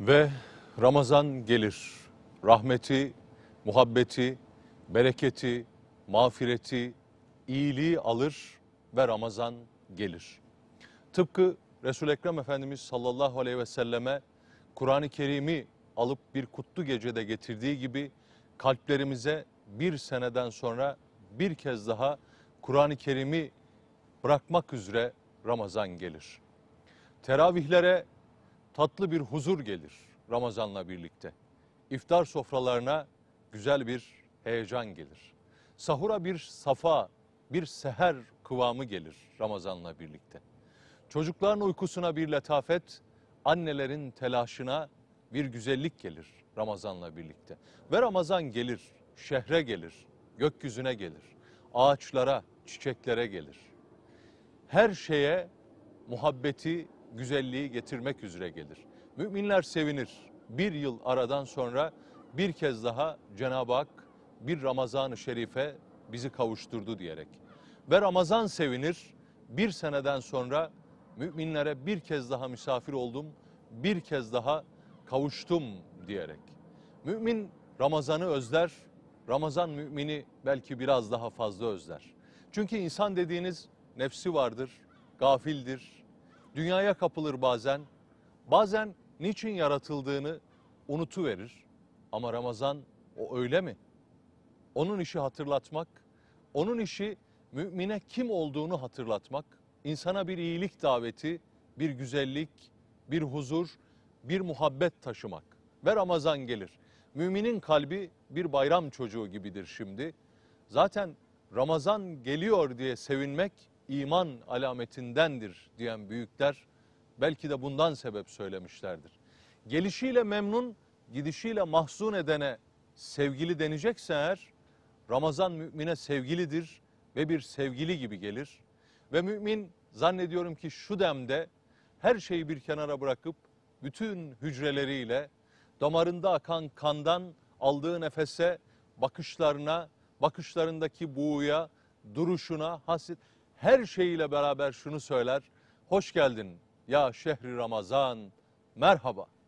Ve Ramazan gelir. Rahmeti, muhabbeti, bereketi, mağfireti, iyiliği alır ve Ramazan gelir. Tıpkı Resul-i Ekrem Efendimiz sallallahu aleyhi ve selleme Kur'an-ı Kerim'i alıp bir kutlu gecede getirdiği gibi kalplerimize bir seneden sonra bir kez daha Kur'an-ı Kerim'i bırakmak üzere Ramazan gelir. Teravihlere tatlı bir huzur gelir Ramazan'la birlikte. İftar sofralarına güzel bir heyecan gelir. Sahura bir safa, bir seher kıvamı gelir Ramazan'la birlikte. Çocukların uykusuna bir letafet, annelerin telaşına bir güzellik gelir Ramazan'la birlikte. Ve Ramazan gelir, şehre gelir, gökyüzüne gelir, ağaçlara, çiçeklere gelir. Her şeye muhabbeti güzelliği getirmek üzere gelir. Müminler sevinir. Bir yıl aradan sonra bir kez daha Cenab-ı Hak bir Ramazan-ı Şerife bizi kavuşturdu diyerek. Ve Ramazan sevinir. Bir seneden sonra müminlere bir kez daha misafir oldum, bir kez daha kavuştum diyerek. Mümin Ramazan'ı özler, Ramazan mümini belki biraz daha fazla özler. Çünkü insan dediğiniz nefsi vardır, gafildir, dünyaya kapılır bazen. Bazen niçin yaratıldığını unutuverir. Ama Ramazan o öyle mi? Onun işi hatırlatmak, onun işi mümine kim olduğunu hatırlatmak, insana bir iyilik daveti, bir güzellik, bir huzur, bir muhabbet taşımak. Ve Ramazan gelir. Müminin kalbi bir bayram çocuğu gibidir şimdi. Zaten Ramazan geliyor diye sevinmek iman alametindendir diyen büyükler belki de bundan sebep söylemişlerdir. Gelişiyle memnun, gidişiyle mahzun edene sevgili denecekse eğer, Ramazan mümine sevgilidir ve bir sevgili gibi gelir. Ve mümin zannediyorum ki şu demde her şeyi bir kenara bırakıp bütün hücreleriyle damarında akan kandan aldığı nefese, bakışlarına, bakışlarındaki buğuya, duruşuna, hasit her şeyiyle beraber şunu söyler. Hoş geldin ya şehri Ramazan merhaba.